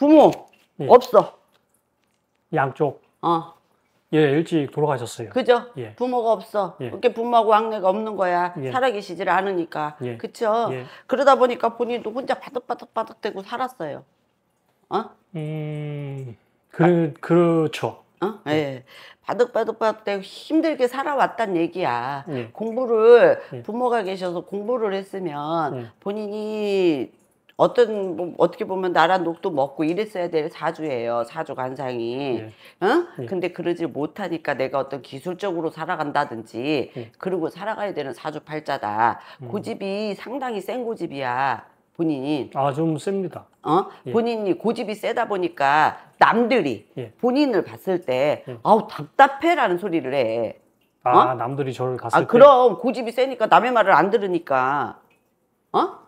부모 예. 없어. 양쪽. 어. 예, 일찍 돌아가셨어요. 그죠? 예. 부모가 없어. 예. 그렇게 부모하고 왕래가 없는 거야. 예. 살아계시질 않으니까. 예. 그쵸? 예. 그러다 보니까 본인도 혼자 바득바득바득 대고 살았어요. 어? 음, 그, 아. 그렇죠. 어? 예. 예. 바득바득바득 되고 힘들게 살아왔단 얘기야. 예. 공부를, 예. 부모가 계셔서 공부를 했으면 본인이 어떤 뭐, 어떻게 보면 나란 녹도 먹고 이랬어야 될 사주예요. 사주 관상이. 예. 어? 예. 근데 그러지 못하니까 내가 어떤 기술적으로 살아간다든지 예. 그리고 살아가야 되는 사주 팔자다. 음. 고집이 그 상당히 센 고집이야. 그 본인이 아좀 셉니다. 어 예. 본인이 고집이 그 세다 보니까 남들이 예. 본인을 봤을 때 예. 아우 답답해라는 소리를 해. 아 어? 남들이 저를 갔을 아, 때. 그럼 고집이 세니까 남의 말을 안 들으니까 어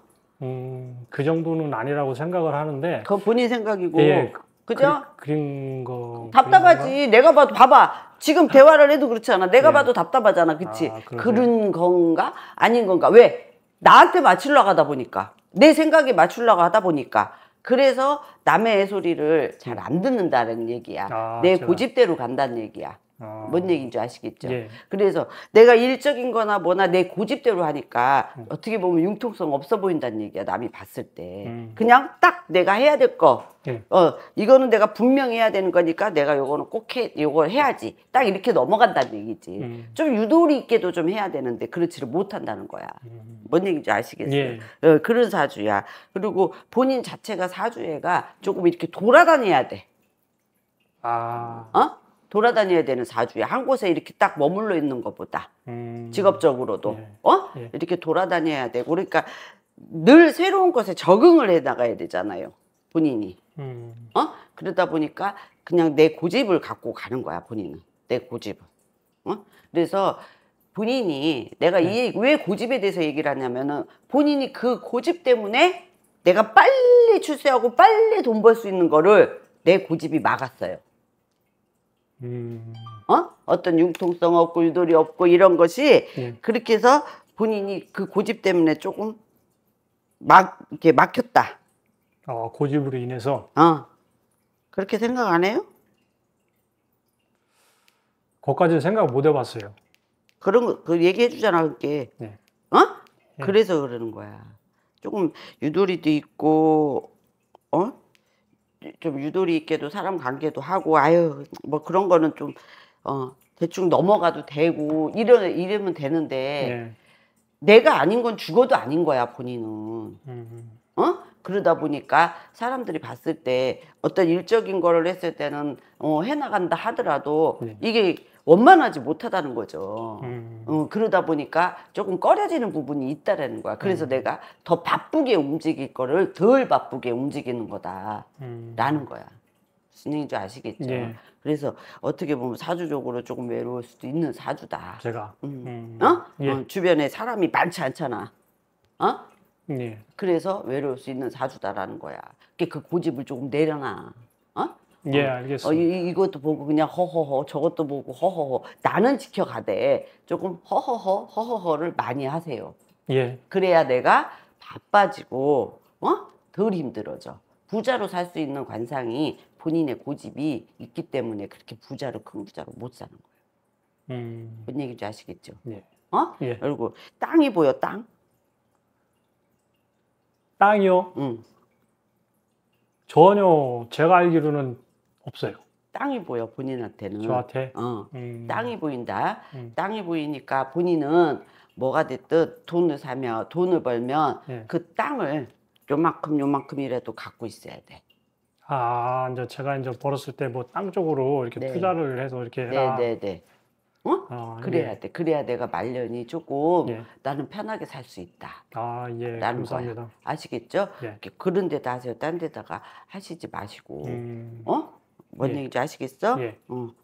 음, 그 정도는 아니라고 생각을 하는데. 그 본인 생각이고. 예, 그죠? 그, 린 거. 답답하지. 내가 봐도 봐봐. 지금 아. 대화를 해도 그렇지 않아. 내가 예. 봐도 답답하잖아. 그치? 아, 그런 건가? 아닌 건가? 왜? 나한테 맞추려고 하다 보니까. 내 생각에 맞추려고 하다 보니까. 그래서 남의 소리를 잘안 음. 듣는다는 얘기야. 아, 내 제가. 고집대로 간다는 얘기야. 아. 뭔 얘기인 줄 아시겠죠? 예. 그래서 내가 일적인 거나 뭐나 내 고집대로 하니까 음. 어떻게 보면 융통성 없어 보인다는 얘기야, 남이 봤을 때. 음. 그냥 딱 내가 해야 될 거. 예. 어, 이거는 내가 분명히 해야 되는 거니까 내가 요거는 꼭 해, 요걸 해야지. 딱 이렇게 넘어간다는 얘기지. 음. 좀 유도리 있게도 좀 해야 되는데 그렇지를 못한다는 거야. 음. 뭔 얘기인지 아시겠어요? 예. 어, 그런 사주야. 그리고 본인 자체가 사주애가 조금 이렇게 돌아다녀야 돼. 아. 어? 돌아다녀야 되는 사주에 한 곳에 이렇게 딱 머물러 있는 것보다 음... 직업적으로도 예. 어 예. 이렇게 돌아다녀야 되고 그러니까 늘 새로운 것에 적응을 해 나가야 되잖아요 본인이 음... 어 그러다 보니까 그냥 내 고집을 갖고 가는 거야 본인은 내 고집을 어 그래서 본인이 내가 네. 이왜 고집에 대해서 얘기를 하냐면은 본인이 그 고집 때문에 내가 빨리 출세하고 빨리 돈 벌 수 있는 거를 내 고집이 막았어요. 음. 어? 어떤 융통성 없고 유도리 없고 이런 것이 음. 그렇게 해서 본인이 그 고집 때문에 조금 막 이렇게 막혔다. 어, 고집으로 인해서. 어. 그렇게 생각 안 해요? 거까지는 생각 못 해봤어요. 그런 거, 그 얘기해 주잖아, 그게. 네. 예. 어? 네. 그래서 그러는 거야. 조금 유도리도 있고, 어? 좀 유도리 있게도 사람 관계도 하고 아유 뭐 그런 거는 좀 어, 대충 넘어가도 되고 이러 이러면 되는데 네. 내가 아닌 건 죽어도 아닌 거야 본인은 음흠. 어 그러다 보니까 사람들이 봤을 때 어떤 일적인 거를 했을 때는 어, 해나간다 하더라도 네. 이게 원만하지 못하다는 거죠. 음. 어, 그러다 보니까 조금 꺼려지는 부분이 있다라는 거야. 그래서 음. 내가 더 바쁘게 움직일 거를 덜 바쁘게 움직이는 거다라는 음. 거야. 스님 줄 아시겠죠. 예. 그래서 어떻게 보면 사주적으로 조금 외로울 수도 있는 사주다. 제가 음. 음. 어? 예. 어? 주변에 사람이 많지 않잖아. 어? 예. 그래서 외로울 수 있는 사주다라는 거야. 그 고집을 조금 내려놔. 어? 예, 어, 알겠습니다. 어, 이, 이것도 보고 그냥 허허허, 저것도 보고 허허허. 나는 지켜가되 조금 허허허, 허허허를 많이 하세요. 예. 그래야 내가 바빠지고 어? 덜 힘들어져. 부자로 살 수 있는 관상이 본인의 고집이 있기 때문에 그렇게 부자로 큰 부자로 못 사는 거예요. 음. 뭔 얘기인지 아시겠죠? 예. 어? 예. 그리고 땅이 보여 땅. 땅이요? 응. 전혀 제가 알기로는 없어요. 땅이 보여 본인한테는. 저한테. 어, 음. 땅이 보인다. 음. 땅이 보이니까 본인은 뭐가 됐든 돈을 사면 돈을 벌면 네. 그 땅을 요만큼 요만큼이라도 갖고 있어야 돼. 아, 이제 제가 이제 벌었을 때 뭐 땅 쪽으로 이렇게 네. 투자를 해서 이렇게 해라. 네, 네, 네. 어? 아, 예. 그래야 예. 돼. 그래야 내가 말년이 조금 예. 나는 편하게 살 수 있다. 아, 예. 감사합니다. 거야. 아시겠죠? 예. 그런 데다 하세요. 딴 데다가 하시지 마시고. 음... 어? 뭔 예. 얘기인지 아시겠어? 예. 응. 어.